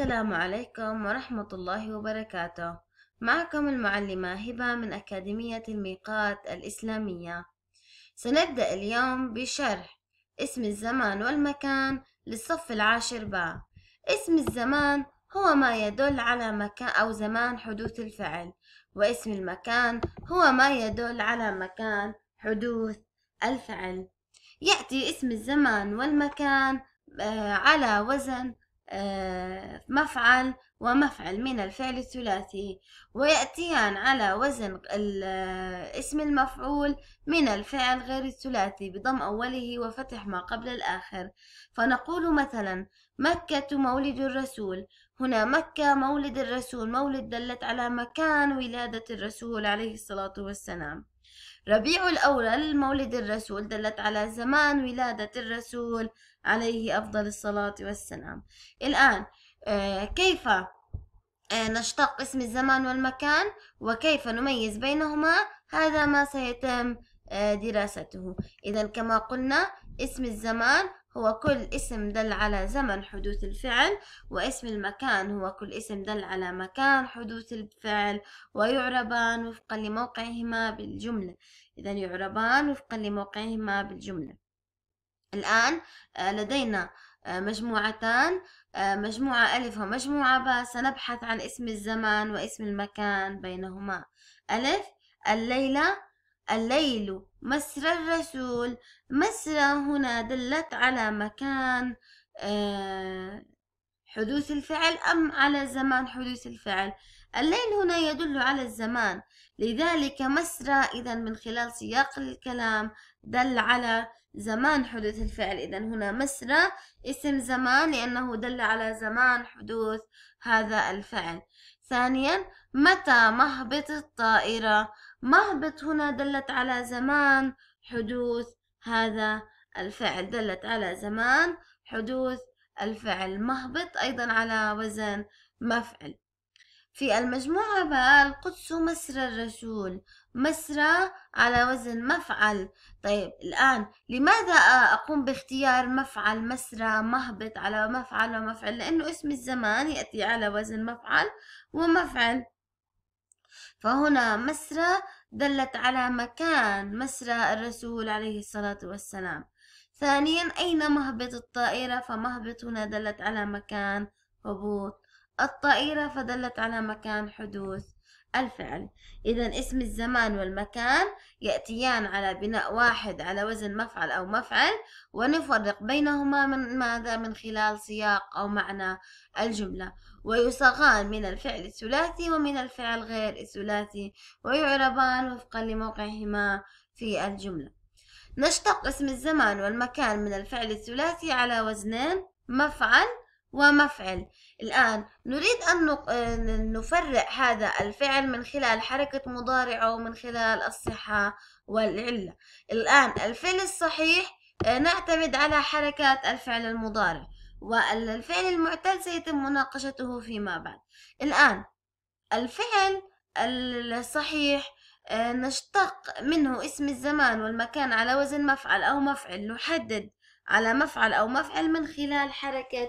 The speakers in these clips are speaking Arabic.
السلام عليكم ورحمة الله وبركاته معكم المعلمة هبة من أكاديمية الميقات الإسلامية سنبدأ اليوم بشرح اسم الزمان والمكان للصف العاشر باء اسم الزمان هو ما يدل على مكان أو زمان حدوث الفعل واسم المكان هو ما يدل على مكان حدوث الفعل يأتي اسم الزمان والمكان آه، على وزن آه، مفعل ومفعل من الفعل الثلاثي ويأتيان على وزن اسم المفعول من الفعل غير الثلاثي بضم أوله وفتح ما قبل الآخر فنقول مثلا مكة مولد الرسول هنا مكة مولد الرسول مولد دلت على مكان ولادة الرسول عليه الصلاة والسلام ربيع الأول مولد الرسول دلت على زمان ولادة الرسول عليه أفضل الصلاة والسلام الآن آه، كيف آه، نشتق اسم الزمان والمكان وكيف نميز بينهما هذا ما سيتم آه، دراسته إذا كما قلنا اسم الزمان هو كل اسم دل على زمن حدوث الفعل واسم المكان هو كل اسم دل على مكان حدوث الفعل ويعربان وفقا لموقعهما بالجملة إذا يعربان وفقا لموقعهما بالجملة الآن لدينا مجموعتان آه، مجموعة ألف ومجموعة باء سنبحث عن اسم الزمان واسم المكان بينهما ألف الليلة الليل مسرى الرسول مسرى هنا دلت على مكان آه، حدوث الفعل أم على زمان حدوث الفعل الليل هنا يدل على الزمان لذلك مسرى إذا من خلال سياق الكلام دل على زمان حدوث الفعل إذا هنا مسرى اسم زمان لأنه دل على زمان حدوث هذا الفعل ثانيا متى مهبط الطائرة مهبط هنا دلت على زمان حدوث هذا الفعل دلت على زمان حدوث الفعل مهبط أيضا على وزن مفعل في المجموعة باء القدس مسرى الرسول مسرى على وزن مفعل طيب الآن لماذا أقوم باختيار مفعل مسرى مهبط على مفعل ومفعل لأنه اسم الزمان يأتي على وزن مفعل ومفعل فهنا مسرى دلت على مكان مسرى الرسول عليه الصلاة والسلام ثانيا أين مهبط الطائرة فمهبط هنا دلت على مكان هبوط الطائرة فدلت على مكان حدوث الفعل إذا اسم الزمان والمكان يأتيان على بناء واحد على وزن مفعل أو مفعل ونفرق بينهما من ماذا من خلال سياق أو معنى الجملة ويصاغان من الفعل الثلاثي ومن الفعل غير الثلاثي ويعربان وفقا لموقعهما في الجملة نشتق اسم الزمان والمكان من الفعل الثلاثي على وزنين مفعل ومفعل الآن نريد أن نفرق هذا الفعل من خلال حركة مضارعه ومن خلال الصحة والعلة الآن الفعل الصحيح آه، نعتمد على حركات الفعل المضارع والفعل المعتل سيتم مناقشته فيما بعد الآن الفعل الصحيح آه، نشتق منه اسم الزمان والمكان على وزن مفعل أو مفعل نحدد على مفعل أو مفعل من خلال حركة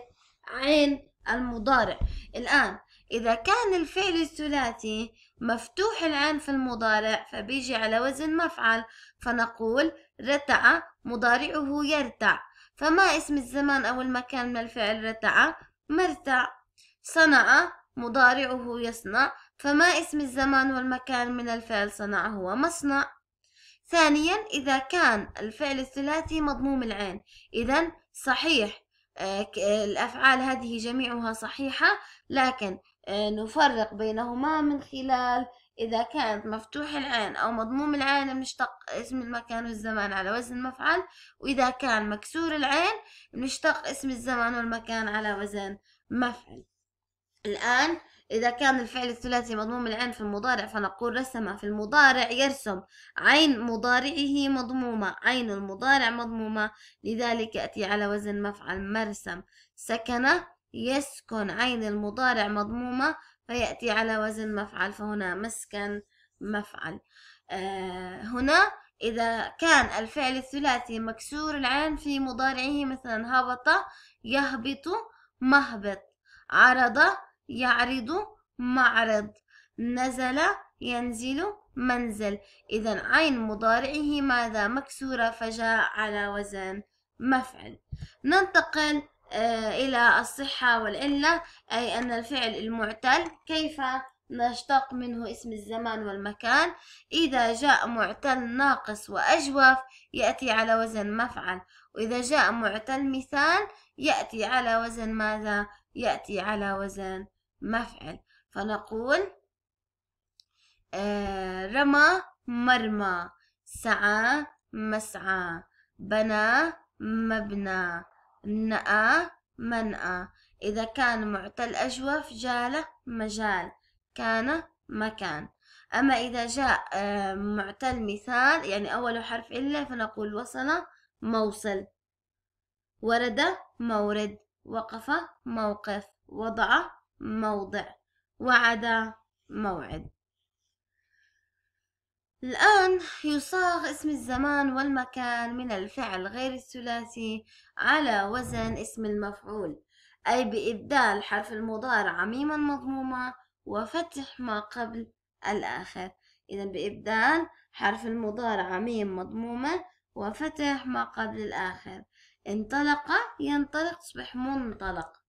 عين المضارع الآن إذا كان الفعل الثلاثي مفتوح العين في المضارع فبيجي على وزن مفعل فنقول رتع مضارعه يرتع فما اسم الزمان أو المكان من الفعل رتع مرتع صنع مضارعه يصنع فما اسم الزمان والمكان من الفعل صنع هو مصنع ثانيا إذا كان الفعل الثلاثي مضموم العين إذا صحيح آه، آه، الأفعال هذه جميعها صحيحة لكن آه، نفرق بينهما من خلال إذا كانت مفتوح العين أو مضموم العين بنشتق اسم المكان والزمان على وزن المفعل وإذا كان مكسور العين بنشتق اسم الزمان والمكان على وزن مفعل الآن إذا كان الفعل الثلاثي مضموم العين في المضارع فنقول رسم في المضارع يرسم عين مضارعه مضمومة عين المضارع مضمومة لذلك يأتي على وزن مفعل مرسم سكن يسكن عين المضارع مضمومة فيأتي على وزن مفعل فهنا مسكن مفعل آه هنا إذا كان الفعل الثلاثي مكسور العين في مضارعه مثلا هبط يهبط مهبط عرض يعرض معرض نزل ينزل منزل إذا عين مضارعه ماذا مكسورة فجاء على وزن مفعل ننتقل آه، إلى الصحة والعلة أي أن الفعل المعتل كيف نشتق منه اسم الزمان والمكان إذا جاء معتل ناقص وأجوف يأتي على وزن مفعل وإذا جاء معتل مثال يأتي على وزن ماذا؟ يأتي على وزن مفعل فنقول آه، رمى مرمى سعى مسعى بنى مبنى نأى منأى إذا كان معتل أجوف جال مجال كان مكان أما إذا جاء آه، معتل مثال يعني أول حرف إلا فنقول وصل موصل ورد مورد وقف موقف وضع موضع وعد موعد الآن يصاغ اسم الزمان والمكان من الفعل غير الثلاثي على وزن اسم المفعول أي بإبدال حرف المضارع ميما مضمومة وفتح ما قبل الآخر إذا بإبدال حرف المضارع ميم مضمومة وفتح ما قبل الآخر انطلق ينطلق تصبح منطلق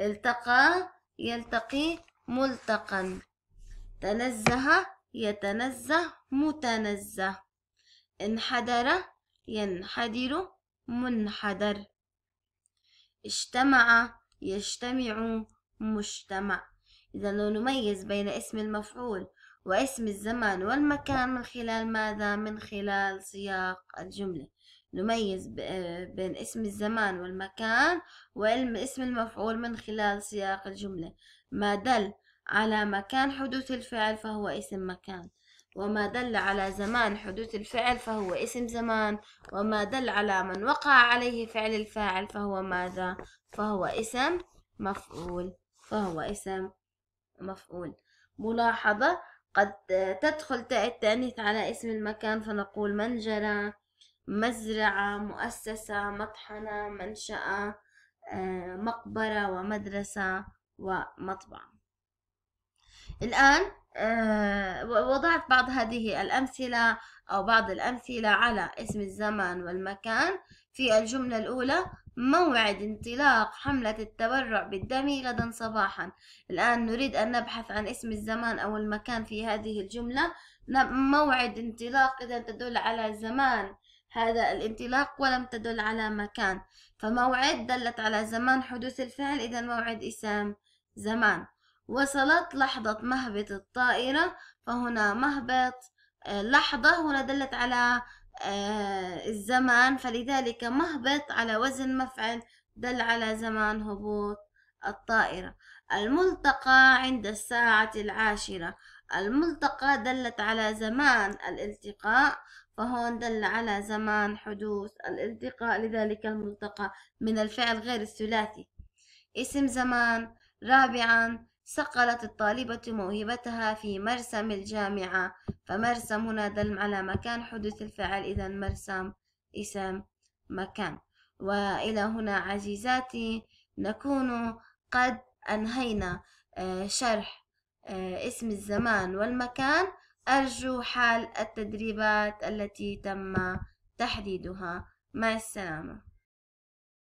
التقى يلتقي ملتقا تنزه يتنزه متنزه انحدر ينحدر منحدر اجتمع يجتمع مجتمع إذا لو نميز بين اسم المفعول واسم الزمان والمكان من خلال ماذا؟ من خلال سياق الجملة نميز آه، بين اسم الزمان والمكان وعلم اسم المفعول من خلال سياق الجملة ما دل على مكان حدوث الفعل فهو اسم مكان وما دل على زمان حدوث الفعل فهو اسم زمان وما دل على من وقع عليه فعل الفاعل فهو ماذا فهو اسم مفعول فهو اسم مفعول ملاحظة قد تدخل تاء التأنيث على اسم المكان فنقول من جرى مزرعة مؤسسة مطحنة منشأة آه، مقبرة ومدرسة ومطبعة الآن آه، وضعت بعض هذه الأمثلة أو بعض الأمثلة على اسم الزمان والمكان في الجملة الأولى موعد انطلاق حملة التبرع بالدم غدا صباحا الآن نريد أن نبحث عن اسم الزمان أو المكان في هذه الجملة موعد انطلاق إذا تدل على زمان هذا الانطلاق ولم تدل على مكان فموعد دلت على زمان حدوث الفعل إذا موعد اسم زمان وصلت لحظة مهبط الطائرة فهنا مهبط آه، لحظة هنا دلت على آه، الزمان فلذلك مهبط على وزن مفعل دل على زمان هبوط الطائرة الملتقى عند الساعة العاشرة الملتقى دلت على زمان الالتقاء فهون دل على زمان حدوث الالتقاء لذلك الملتقى من الفعل غير الثلاثي اسم زمان رابعا صقلت الطالبة موهبتها في مرسم الجامعة فمرسم هنا دل على مكان حدوث الفعل إذا مرسم اسم مكان وإلى هنا عزيزاتي نكون قد أنهينا آه، شرح آه، اسم الزمان والمكان أرجو حال التدريبات التي تم تحديدها مع السلامة